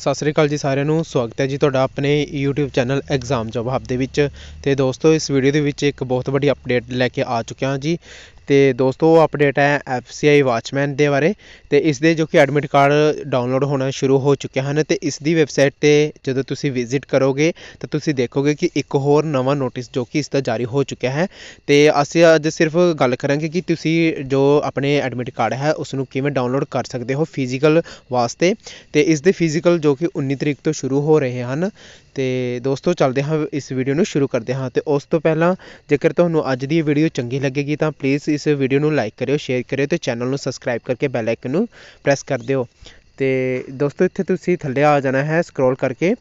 ਸਤਿ ਸ੍ਰੀ ਅਕਾਲ ਜੀ ਸਾਰਿਆਂ ਨੂੰ ਸਵਾਗਤ ਹੈ ਜੀ ਤੁਹਾਡਾ ਆਪਣੇ YouTube ਚੈਨਲ ਐਗਜ਼ਾਮ ਜਵਾਬ ਦੇ ਵਿੱਚ ਤੇ ਦੋਸਤੋ ਇਸ ਵੀਡੀਓ ਦੇ ਵਿੱਚ ਇੱਕ ਬਹੁਤ ਵੱਡੀ ਅਪਡੇਟ ਲੈ ਕੇ ਆ ਚੁੱਕਿਆ ਹਾਂ ਜੀ ਤੇ ਦੋਸਤੋ ਅਪਡੇਟ ਹੈ ਐਫਸੀਆਈ ਵਾਚਮੈਨ ਦੇ ਬਾਰੇ ਤੇ ਇਸ ਦੇ ਜੋ ਕਿ ਐਡਮਿਟ ਕਾਰਡ ਡਾਊਨਲੋਡ ਹੋਣਾ ਸ਼ੁਰੂ ਹੋ ਚੁੱਕੇ ਹਨ ਤੇ ਇਸ ਦੀ ਵੈਬਸਾਈਟ ਤੇ ਜਦੋਂ ਤੁਸੀਂ ਵਿਜ਼ਿਟ ਕਰੋਗੇ ਤਾਂ ਤੁਸੀਂ ਦੇਖੋਗੇ ਕਿ ਇੱਕ ਹੋਰ ਨਵਾਂ ਨੋਟਿਸ ਜੋ ਕਿ ਇਸ ਦਾ ਜਾਰੀ ਹੋ ਚੁੱਕਿਆ ਹੈ ਤੇ ਅਸੀਂ ਅੱਜ ਸਿਰਫ ਗੱਲ ਕਰਾਂਗੇ ਕਿ ਤੁਸੀਂ ਜੋ ਆਪਣੇ ਐਡਮਿਟ ਕਾਰਡ ਹੈ ਉਸ ਨੂੰ ਕਿਵੇਂ ਡਾਊਨਲੋਡ ਕਰ ਸਕਦੇ ਹੋ ਫਿਜ਼ੀਕਲ ਵਾਸਤੇ ਤੇ ਇਸ ਦੇ ਫਿਜ਼ੀਕਲ ਜੋ ਕਿ 19 ਤਰੀਕ ਤੋਂ ਸ਼ੁਰੂ ਹੋ ਰਹੇ ਹਨ ਤੇ ਦੋਸਤੋ ਚਲਦੇ ਹਾਂ ਇਸ ਵੀਡੀਓ ਨੂੰ ਸ਼ੁਰੂ ਕਰਦੇ ਹਾਂ ਤੇ ਉਸ ਤੋਂ ਪਹਿਲਾਂ ਜੇਕਰ ਤੁਹਾਨੂੰ ਅੱਜ ਦੀ ਵੀਡੀਓ ਚੰਗੀ ਲੱਗੇਗੀ ਤਾਂ ਪਲੀਜ਼ ਇਸ ਵੀਡੀਓ ਨੂੰ ਲਾਈਕ ਕਰਿਓ ਸ਼ੇਅਰ ਕਰਿਓ ਤੇ ਚੈਨਲ ਨੂੰ ਸਬਸਕ੍ਰਾਈਬ ਕਰਕੇ ਬੈਲ ਆਈਕਨ ਨੂੰ ਪ੍ਰੈਸ ਕਰ ਦਿਓ ਤੇ ਦੋਸਤੋ ਇੱਥੇ ਤੁਸੀਂ ਥੱਲੇ ਆ ਜਾਣਾ ਹੈ ਸਕਰੋਲ ਕਰਕੇ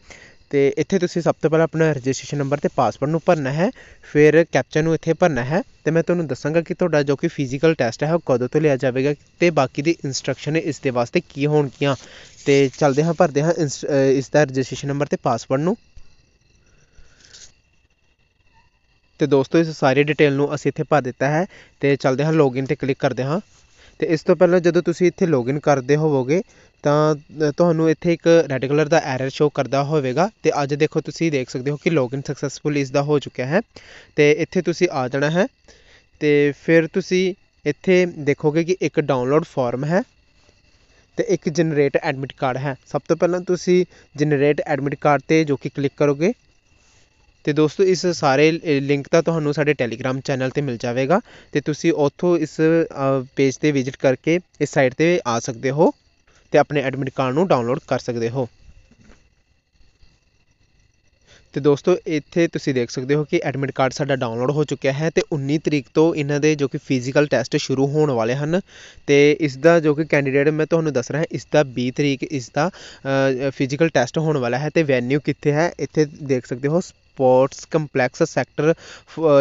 ਅਤੇ ਇੱਥੇ ਤੁਸੀਂ ਸਭ ਤੋਂ ਪਹਿਲਾਂ ਆਪਣਾ ਰਜਿਸਟ੍ਰੇਸ਼ਨ ਨੰਬਰ ਅਤੇ ਪਾਸਵਰਡ ਨੂੰ ਭਰਨਾ ਹੈ ਫਿਰ ਕੈਪਚਾ ਨੂੰ ਇੱਥੇ ਭਰਨਾ ਹੈ ਅਤੇ ਮੈਂ ਤੁਹਾਨੂੰ ਦੱਸਾਂਗਾ ਕਿ ਤੁਹਾਡਾ ਜੋ ਕਿ ਫਿਜ਼ੀਕਲ ਟੈਸਟ ਹੈ ਉਹ ਕਦੋਂ ਤੋਂ ਲਿਆ ਜਾਵੇਗਾ ਅਤੇ ਬਾਕੀ ਦੀ ਇਨਸਟਰਕਸ਼ਨ ਇਸ ਦੇ ਵਾਸਤੇ ਕੀ ਹੋਣਗੀਆਂ ਅਤੇ ਚਲਦੇ ਹਾਂ ਭਰਦੇ ਹਾਂ ਇਸ ਦਾ ਰਜਿਸਟ੍ਰੇਸ਼ਨ ਨੰਬਰ ਅਤੇ ਪਾਸਵਰਡ ਨੂੰ ਤੇ ਦੋਸਤੋ ਇਸ ਸਾਰੀ ਡਿਟੇਲ ਨੂੰ ਅਸੀਂ ਇੱਥੇ ਭਰ ਦਿੱਤਾ ਹੈ ਤੇ ਚਲਦੇ ਹਾਂ ਲੌਗਇਨ 'ਤੇ ਕਲਿੱਕ ਕਰਦੇ ਹਾਂ ਤੇ ਇਸ ਤੋਂ ਪਹਿਲਾਂ ਜਦੋਂ ਤੁਸੀਂ ਇੱਥੇ ਲੌਗਇਨ ਕਰਦੇ ਹੋਵੋਗੇ ਤਾਂ ਤੁਹਾਨੂੰ ਇੱਥੇ ਇੱਕ ਰੈੱਡ ਕਲਰ ਦਾ ਐਰਰ ਸ਼ੋ ਕਰਦਾ ਹੋਵੇਗਾ ਤੇ ਅੱਜ ਦੇਖੋ ਤੁਸੀਂ ਦੇਖ ਸਕਦੇ ਹੋ ਕਿ ਲੌਗਇਨ ਸਕਸੈਸਫੁਲ ਇਸ ਦਾ ਹੋ ਚੁੱਕਿਆ ਹੈ ਤੇ ਇੱਥੇ ਤੁਸੀਂ ਆ ਜਾਣਾ ਹੈ ਤੇ ਫਿਰ ਤੁਸੀਂ ਇੱਥੇ ਦੇਖੋਗੇ ਕਿ ਇੱਕ ਡਾਊਨਲੋਡ ਫਾਰਮ ਹੈ ਤੇ ਇੱਕ ਜਨਰੇਟ ਐਡਮਿਟ ਕਾਰਡ ਹੈ ਸਭ ਤੋਂ ਪਹਿਲਾਂ ਤੁਸੀਂ ਜਨਰੇਟ ਐਡਮਿਟ ਕਾਰਡ 'ਤੇ ਜੋ ਕਿ ਕਲਿੱਕ ਕਰੋਗੇ ਤੇ ਦੋਸਤੋ ਇਸ ਸਾਰੇ ਲਿੰਕ ਤਾਂ ਤੁਹਾਨੂੰ ਸਾਡੇ ਟੈਲੀਗ੍ਰਾਮ ਚੈਨਲ 'ਤੇ ਮਿਲ ਜਾਵੇਗਾ ਤੇ ਤੁਸੀਂ ਉੱਥੋਂ ਇਸ ਪੇਜ 'ਤੇ ਵਿਜ਼ਿਟ ਕਰਕੇ ਇਸ ਸਾਈਟ 'ਤੇ ਆ ਸਕਦੇ ਹੋ ਤੇ ਆਪਣੇ ਐਡਮਿਟ ਕਾਰਡ ਨੂੰ ਡਾਊਨਲੋਡ ਕਰ ਸਕਦੇ ਹੋ ਤੇ ਦੋਸਤੋ ਇੱਥੇ ਤੁਸੀਂ ਦੇਖ ਸਕਦੇ ਹੋ ਕਿ ਐਡਮਿਟ ਕਾਰਡ ਸਾਡਾ ਡਾਊਨਲੋਡ ਹੋ ਚੁੱਕਿਆ ਹੈ ਤੇ 19 ਤਰੀਕ ਤੋਂ ਇਹਨਾਂ ਦੇ ਜੋ ਕਿ ਫਿਜ਼ੀਕਲ ਟੈਸਟ ਸ਼ੁਰੂ ਹੋਣ ਵਾਲੇ ਹਨ ਤੇ ਇਸ ਦਾ ਜੋ ਕਿ ਕੈਂਡੀਡੇਟ ਮੈਂ ਤੁਹਾਨੂੰ ਦੱਸ ਰਿਹਾ ਇਸ ਦਾ 20 ਤਰੀਕ ਇਸ ਦਾ ਫਿਜ਼ੀਕਲ ਟੈਸਟ ਹੋਣ ਵਾਲਾ ਹੈ ਤੇ ਵੈਨਿਊ ਕਿੱਥੇ ਹੈ ਇੱਥੇ ਦੇਖ ਸਕਦੇ ਹੋ ਸਪੋਰਟਸ ਕੰਪਲੈਕਸ ਸੈਕਟਰ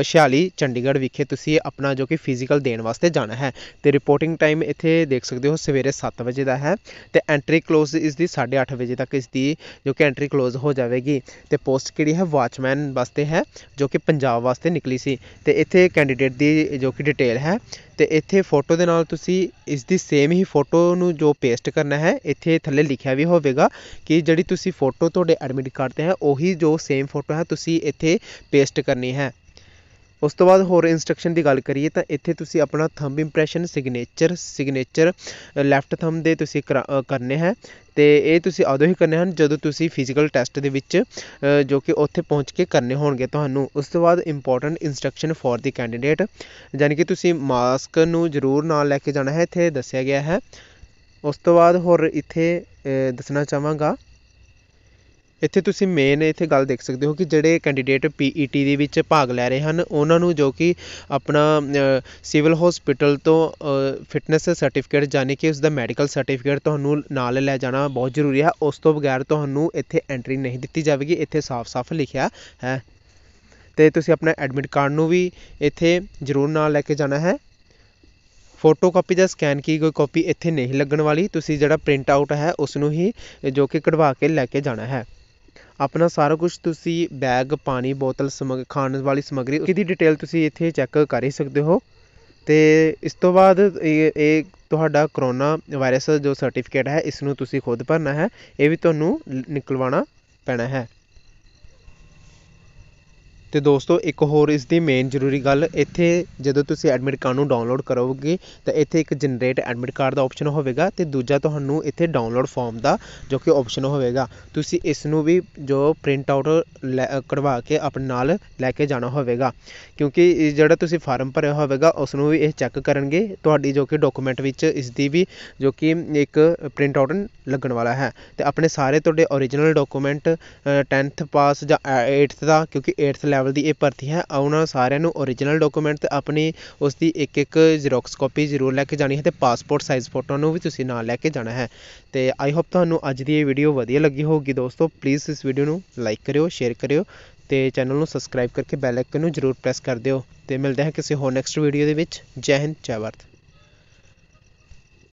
ਛਿਆਲੀ ਚੰਡੀਗੜ੍ਹ ਵਿਖੇ ਤੁਸੀਂ ਆਪਣਾ ਜੋ ਕਿ ਫਿਜ਼ੀਕਲ ਦੇਣ ਵਾਸਤੇ ਜਾਣਾ ਹੈ ਤੇ ਰਿਪੋਰਟਿੰਗ ਟਾਈਮ ਇੱਥੇ ਦੇਖ ਸਕਦੇ ਹੋ ਸਵੇਰੇ 7 ਵਜੇ ਦਾ ਹੈ ਤੇ ਐਂਟਰੀ ਕਲੋਜ਼ ਇਸ ਦੀ 8:30 ਵਜੇ ਤੱਕ ਇਸ ਦੀ ਜੋ ਕਿ ਐਂਟਰੀ ਕਲੋਜ਼ ਹੋ ਜਾਵੇਗੀ ਤੇ ਪੋਸਟ ਕਿਹੜੀ ਹੈ ਵਾਚਮੈਨ ਵਾਸਤੇ ਹੈ ਜੋ ਕਿ ਪੰਜਾਬ ਵਾਸਤੇ ਨਿਕਲੀ ਸੀ ਤੇ ਇੱਥੇ ਕੈਂਡੀਡੇਟ ਦੀ ਜੋ ਕਿ ਡਿਟੇਲ ਹੈ ਤੇ ਇੱਥੇ ਫੋਟੋ ਦੇ ਨਾਲ ਤੁਸੀਂ ਇਸ ਦੀ ਸੇਮ ਹੀ ਫੋਟੋ ਨੂੰ ਜੋ ਪੇਸਟ ਕਰਨਾ ਹੈ ਇੱਥੇ ਥੱਲੇ ਲਿਖਿਆ ਵੀ ਹੋਵੇਗਾ ਕਿ ਜਿਹੜੀ ਤੁਸੀਂ ਫੋਟੋ ਤੁਹਾਡੇ ਐਡਮਿਟ ਕਾਰਡ 'ਤੇ ਹੈ ਉਹੀ ਜੋ ਸੇਮ ਫੋਟੋ ਹੈ ਤੁਸੀਂ ਤੁਸੀਂ ਇੱਥੇ ਪੇਸਟ ਕਰਨੀ ਹੈ ਉਸ ਤੋਂ ਬਾਅਦ ਹੋਰ ਇਨਸਟਰਕਸ਼ਨ ਦੀ ਗੱਲ ਕਰੀਏ ਤਾਂ ਇੱਥੇ ਤੁਸੀਂ ਆਪਣਾ thumb impression signature signature left thumb ਦੇ ਤੁਸੀਂ ਕਰਨੇ ਹੈ ਤੇ ਇਹ ਤੁਸੀਂ ਉਦੋਂ ਹੀ ਕਰਨੇ ਹਨ ਜਦੋਂ ਤੁਸੀਂ ਫਿਜ਼ੀਕਲ ਟੈਸਟ ਦੇ ਵਿੱਚ ਜੋ ਕਿ ਉੱਥੇ ਪਹੁੰਚ ਕੇ ਕਰਨੇ ਹੋਣਗੇ ਤੁਹਾਨੂੰ ਉਸ ਤੋਂ ਬਾਅਦ important instruction for the candidate ਯਾਨੀ ਕਿ ਤੁਸੀਂ ਮਾਸਕ ਨੂੰ ਜ਼ਰੂਰ ਨਾਲ ਲੈ ਕੇ ਜਾਣਾ ਹੈ ਇੱਥੇ ਦੱਸਿਆ ਗਿਆ ਹੈ ਉਸ ਤੋਂ ਬਾਅਦ ਹੋਰ ਇੱਥੇ ਦੱਸਣਾ ਚਾਹਾਂਗਾ ਇੱਥੇ ਤੁਸੀਂ ਮੇਨ ਇੱਥੇ ਗੱਲ ਦੇਖ ਸਕਦੇ ਹੋ ਕਿ ਜਿਹੜੇ ਕੈਂਡੀਡੇਟ ਪੀਈਟੀ e ਦੇ ਵਿੱਚ ਭਾਗ ਲੈ ਰਹੇ ਹਨ ਉਹਨਾਂ ਨੂੰ ਜੋ ਕਿ ਆਪਣਾ ਸਿਵਲ ਹਸਪੀਟਲ ਤੋਂ ਫਿਟਨੈਸ ਸਰਟੀਫਿਕੇਟ ਜਾਨੀ ਕਿ ਉਸ ਦਾ ਮੈਡੀਕਲ ਸਰਟੀਫਿਕੇਟ ਤੁਹਾਨੂੰ ਨਾਲ ਲੈ ਜਾਣਾ ਬਹੁਤ ਜ਼ਰੂਰੀ ਹੈ ਉਸ ਤੋਂ ਬਗੈਰ ਤੁਹਾਨੂੰ ਇੱਥੇ ਐਂਟਰੀ ਨਹੀਂ ਦਿੱਤੀ ਜਾਵੇਗੀ ਇੱਥੇ ਸਾਫ਼-ਸਾਫ਼ ਲਿਖਿਆ ਹੈ ਤੇ ਤੁਸੀਂ ਆਪਣਾ ਐਡਮਿਟ ਕਾਰਡ ਨੂੰ ਵੀ ਇੱਥੇ ਜ਼ਰੂਰ ਨਾਲ ਲੈ ਕੇ ਜਾਣਾ ਹੈ ਫੋਟੋ ਕਾਪੀ ਜਾਂ ਸਕੈਨ ਕੀ ਕੋਈ ਕਾਪੀ ਇੱਥੇ ਨਹੀਂ ਲੱਗਣ ਵਾਲੀ ਤੁਸੀਂ ਜਿਹੜਾ ਪ੍ਰਿੰਟ ਆਊਟ ਹੈ ਉਸ ਨੂੰ ਹੀ ਜੋ ਕਿ ਕਢਵਾ ਕੇ ਲੈ ਕੇ ਜਾਣਾ ਹੈ ਆਪਣਾ ਸਾਰਾ ਕੁਝ ਤੁਸੀਂ ਬੈਗ ਪਾਣੀ ਬੋਤਲ ਸਮਗ ਖਾਣ ਵਾਲੀ ਸਮਗਰੀ ਇਹਦੀ ਡਿਟੇਲ ਤੁਸੀਂ ਇੱਥੇ ਚੈੱਕ ਕਰ ਹੀ ਸਕਦੇ ਹੋ ਤੇ ਇਸ ਤੋਂ ਬਾਅਦ ਇਹ ਇਹ ਤੁਹਾਡਾ ਕਰੋਨਾ ਵਾਇਰਸ ਜੋ ਸਰਟੀਫਿਕੇਟ ਹੈ ਇਸ ਨੂੰ ਤੁਸੀਂ ਖੁਦ ਭਰਨਾ ਹੈ ਇਹ ਵੀ ਤੁਹਾਨੂੰ ਨਿਕਲਵਾਉਣਾ ਪੈਣਾ ਹੈ ਤੇ ਦੋਸਤੋ ਇੱਕ ਹੋਰ ਇਸ ਦੀ ਮੇਨ ਜ਼ਰੂਰੀ ਗੱਲ ਇੱਥੇ ਜਦੋਂ ਤੁਸੀਂ ਐਡਮਿਟ ਕਾਰਡ ਨੂੰ ਡਾਊਨਲੋਡ ਕਰੋਗੇ ਤਾਂ ਇੱਥੇ ਇੱਕ ਜਨਰੇਟ ਐਡਮਿਟ ਕਾਰਡ ਦਾ ਆਪਸ਼ਨ ਹੋਵੇਗਾ ਤੇ ਦੂਜਾ ਤੁਹਾਨੂੰ ਇੱਥੇ ਡਾਊਨਲੋਡ ਫਾਰਮ ਦਾ ਜੋ ਕਿ ਆਪਸ਼ਨ ਹੋਵੇਗਾ ਤੁਸੀਂ ਇਸ ਨੂੰ ਵੀ ਜੋ ਪ੍ਰਿੰਟ ਆਊਟ ਲੈ ਕਢਵਾ ਕੇ ਆਪਣੇ ਨਾਲ ਲੈ ਕੇ ਜਾਣਾ ਹੋਵੇਗਾ ਕਿਉਂਕਿ ਜਿਹੜਾ ਤੁਸੀਂ ਫਾਰਮ ਭਰਿਆ ਹੋਵੇਗਾ ਉਸ ਨੂੰ ਵੀ ਇਹ ਚੈੱਕ ਕਰਨਗੇ ਤੁਹਾਡੀ ਜੋ ਕਿ ਡਾਕੂਮੈਂਟ ਵਿੱਚ ਇਸ ਦੀ ਵੀ ਜੋ ਕਿ ਇੱਕ ਪ੍ਰਿੰਟ ਆਊਟ ਲੱਗਣ ਵਾਲਾ ਹੈ ਤੇ ਆਪਣੇ ਸਾਰੇ ਤੁਹਾਡੇ ਓਰੀਜਨਲ ਡਾਕੂਮੈਂਟ 10th ਪਾਸ ਜਾਂ 8th ਦਾ ਕਿਉਂਕਿ 8th ਲੈਵਲ ਲੈਵਲ ਦੀ ਇਹ ਭਰਤੀ ਹੈ ਉਹਨਾਂ ਸਾਰਿਆਂ ਨੂੰ ਓਰੀਜਨਲ ਡਾਕੂਮੈਂਟ ਅਤੇ ਆਪਣੀ ਉਸ ਦੀ ਇੱਕ ਇੱਕ ਜ਼ੀਰੋਕਸ ਕਾਪੀ ਜ਼ਰੂਰ ਲੈ ਕੇ ਜਾਣੀ ਹੈ ਅਤੇ ਪਾਸਪੋਰਟ ਸਾਈਜ਼ ਫੋਟੋ ਨੂੰ ਵੀ ਤੁਸੀਂ ਨਾਲ ਲੈ ਕੇ ਜਾਣਾ ਹੈ ਅਤੇ ਆਈ ਹੋਪ ਤੁਹਾਨੂੰ ਅੱਜ ਦੀ ਇਹ ਵੀਡੀਓ ਵਧੀਆ ਲੱਗੀ ਹੋਊਗੀ ਦੋਸਤੋ ਪਲੀਜ਼ ਇਸ ਵੀਡੀਓ ਨੂੰ ਲਾਈਕ ਕਰਿਓ ਸ਼ੇਅਰ ਕਰਿਓ ਅਤੇ ਚੈਨਲ ਨੂੰ ਸਬਸਕ੍ਰਾਈਬ ਕਰਕੇ ਬੈਲ ਆਈਕਨ ਨੂੰ ਜ਼ਰੂਰ ਪ੍ਰੈਸ ਕਰ ਦਿਓ ਅਤੇ ਮਿਲਦੇ ਹਾਂ ਕਿਸੇ ਹੋਰ ਨੈਕਸਟ ਵੀਡੀਓ ਦੇ ਵਿੱਚ ਜੈ ਹਿੰਦ ਜੈ ਭਾਰਤ